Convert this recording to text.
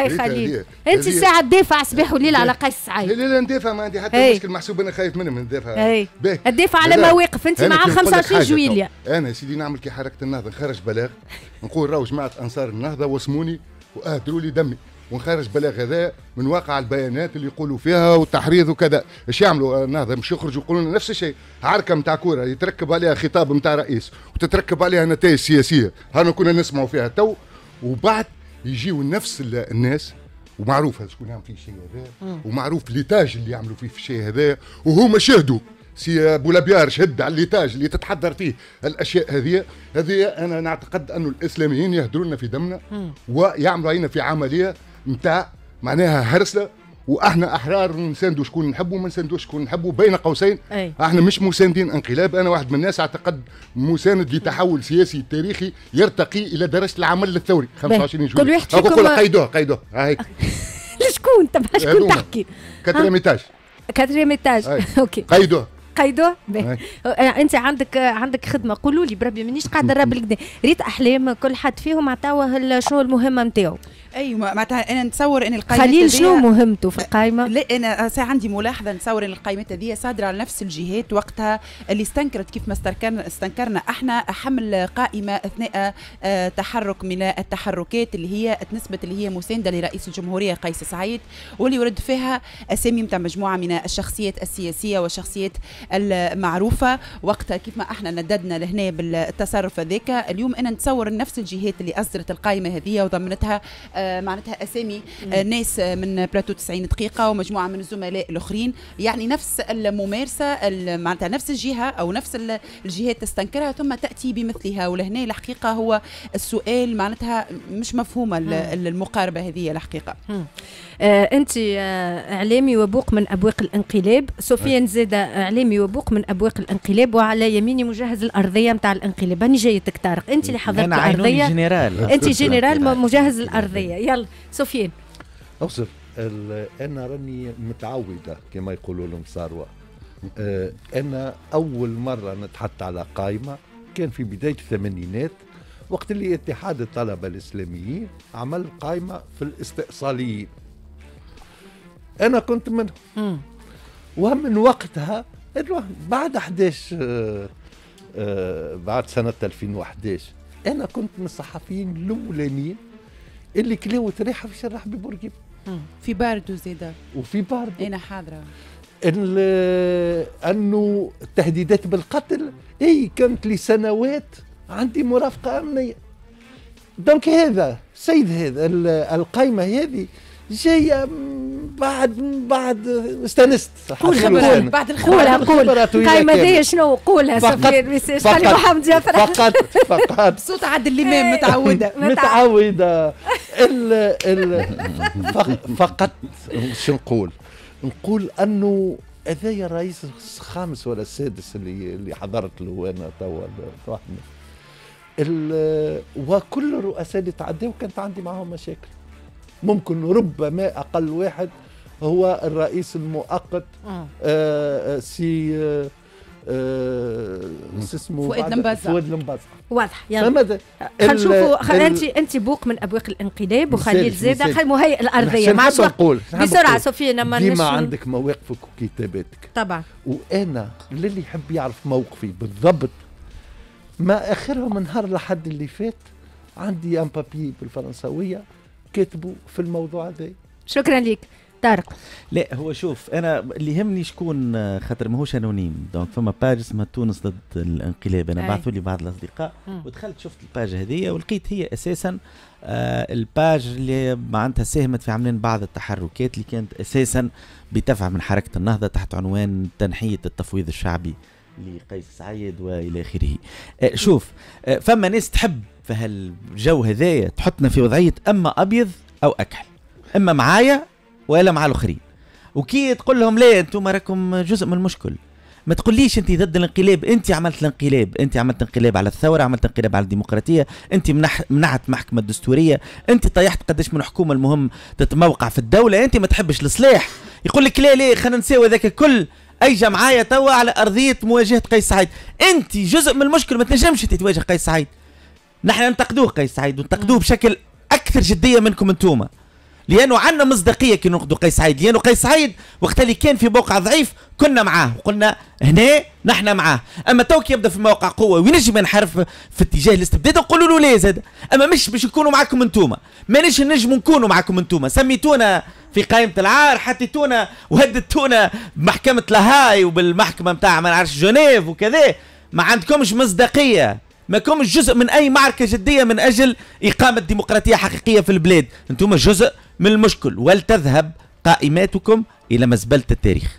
اي إيه، خليل انت الساعه تدافع صباح وليل إيه. على قيس سعيد لا لا ندافع ما عندي حتى إيه. مشكل محسوب انا خايف منهم ندافع ندافع على مواقف انت مع 25 جويليا انا سيدي نعمل كي حركه النهضه نخرج بلاغ نقول راهو جماعه انصار النهضه واسموني واهدروا لي دمي ونخرج بلاغ هذا من واقع البيانات اللي يقولوا فيها والتحريض وكذا ايش يعملوا آه، النهضه مش يخرجوا يقولوا لنا نفس الشيء عركه نتاع كوره يتركب عليها خطاب نتاع رئيس وتتركب عليها نتائج سياسيه هانا كنا نسمعوا فيها تو وبعد يجيو نفس الناس ومعروف شكون يعمل في الشيء هذا ومعروف ليتاج اللي يعملوا فيه في الشيء هذا وهما شهدوا سي بولابيار شهد على ليتاج اللي تتحضر فيه الاشياء هذه هذه انا نعتقد انه الاسلاميين لنا في دمنا ويعملوا علينا في عمليه نتاع معناها هرسله واحنا احرار نساندوا شكون نحبوا ما نساندوش شكون نحبوا بين قوسين أي. احنا مش مساندين انقلاب انا واحد من الناس اعتقد مساند لتحول سياسي تاريخي يرتقي الى درجه العمل الثوري 25 جويلية كل واحد فيكم قيدوه قيدوه هيك لشكون تبع شكون تحكي كاتريم ايتاج كاتريم ايتاج اوكي قيدوه قيدوه أه، انت عندك عندك خدمه قولوا لي بربي مانيش قاعده نرى ريت احلام كل حد فيهم عطاوه شنو المهمه نتاعو ايوه معناتها انا نتصور ان القائمه خليل شنو مهمته في القائمه؟ لا انا عندي ملاحظه نتصور ان القائمه هذه صادره على نفس الجهات وقتها اللي استنكرت كيف ما استنكرنا استنكرنا احنا حمل قائمه اثناء آه، تحرك من التحركات اللي هي نسبه اللي هي مسانده لرئيس الجمهوريه قيس سعيد واللي ورد فيها اسامي نتاع مجموعه من الشخصيات السياسيه والشخصيات المعروفه وقتها كيف ما احنا نددنا لهنا بالتصرف هذاك اليوم انا نتصور نفس الجهات اللي اصدرت القائمه هذه وضمنتها آه آه، معناتها اسامي آه، ناس آه، من بلاتو 90 دقيقه ومجموعه من الزملاء الاخرين يعني نفس الممارسه معناتها نفس الجهه او نفس الجهات تستنكرها ثم تاتي بمثلها ولهنا الحقيقه هو السؤال معناتها مش مفهومه المقاربه هذه الحقيقه آه انت آه اعلامي وبوق من ابواق الانقلاب سفيان زيد اعلامي وبوق من ابواق الانقلاب وعلى يميني مجهز الارضيه نتاع الانقلاب راني جايتك طارق انت اللي حضرت الارضيه انت جنرال مجهز الارضيه يلا سفيان اوصف انا راني متعوده كما يقولوا لهم صاروا آه، انا اول مره نتحط على قائمه كان في بدايه الثمانينات وقت اللي اتحاد الطلبه الاسلاميين عمل قائمه في الاستئصاليين انا كنت منهم ومن وقتها بعد 11 آه، آه، بعد سنه 2011 انا كنت من الصحفيين الاولانيين اللي كلاو تريحة في شرح ببرقيب في باردو زيدا وفي باردو انا حاضره انه التهديدات بالقتل اي كانت لسنوات عندي مرافقه امنيه دونك هذا سيد هذا القايمه هذه جايه بعد بعد استانست قولها بعد قولها قول قايمه هذايا يعني. شنو قولها سفير ميساج قال محمد جعفر فقط فقط بصوت عاد الليمام متعوده متعوده ال ال فقط شو نقول نقول انه هذايا الرئيس الخامس ولا السادس اللي اللي حضرت له انا توا وكل الرؤساء اللي تعداو كانت عندي معاهم مشاكل ممكن ربما اقل واحد هو الرئيس المؤقت آه. آه، آه، سي ايه اسمه فؤاد لمبازة فؤاد لمبازة واضح يعني خلينا نشوفوا خل... انت انت بوق من ابواق الانقلاب وخليل زاده خل مهيئ الارضيه مع نقول بسرعه صوفيا لما ديما عندك مواقفك وكتاباتك طبعا وانا للي يحب يعرف موقفي بالضبط ما اخرها من نهار لحد اللي فات عندي ان بابي بالفرنساويه كاتبه في الموضوع هذا شكرا لك طارق لا هو شوف انا اللي يهمني شكون آه، خاطر ماهوش انونيم دونك فما باج اسمها تونس ضد الانقلاب انا بعثوا لي بعض الاصدقاء ودخلت شفت الباج هذه ولقيت هي اساسا آه الباج اللي معناتها ساهمت في عملين بعض التحركات اللي كانت اساسا بتفع من حركه النهضه تحت عنوان تنحيه التفويض الشعبي لقيس سعيد والى اخره آه شوف آه فما ناس تحب في هالجو هذايا تحطنا في وضعيه اما ابيض او اكحل اما معايا ولا مع الاخرين وكي تقول لهم لا انتم راكم جزء من المشكل ما تقوليش انت ضد الانقلاب انت عملت الانقلاب انت عملت انقلاب على الثوره عملت انقلاب على الديمقراطيه انت منح... منعت محكمه الدستوريه انت طيحت قداش من حكومه المهم تتموقع في الدوله انت ما تحبش الصلاح يقول لك لا لا خلينا نساوي ذاك الكل اي جمعيه توا على ارضيه مواجهه قيس سعيد انت جزء من المشكل ما تنجمش تتواجه قيس سعيد نحن ننتقدوه قيس سعيد ننتقدوه بشكل اكثر جديه منكم انتوما لانه عندنا مصداقيه كي ننقدوا قيس سعيد لانه قيس سعيد وقت اللي كان في موقع ضعيف كنا معاه وقلنا هنا نحن معاه اما تو يبدا في موقع قوه وينجم ينحرف في اتجاه الاستبداد نقولوا له لا زاد اما مش باش نكونوا معاكم انتوما مانيش نجم نكونوا معاكم انتوما سميتونا في قائمة العار حطيتونا وهددتونا بمحكمة لاهاي وبالمحكمة نتاع ما نعرفش جنيف وكذا ما عندكمش مصداقية ما كومش جزء من اي معركة جدية من اجل اقامة ديمقراطية حقيقية في البلاد انتم جزء من المشكل ولتذهب قائماتكم إلى مزبلة التاريخ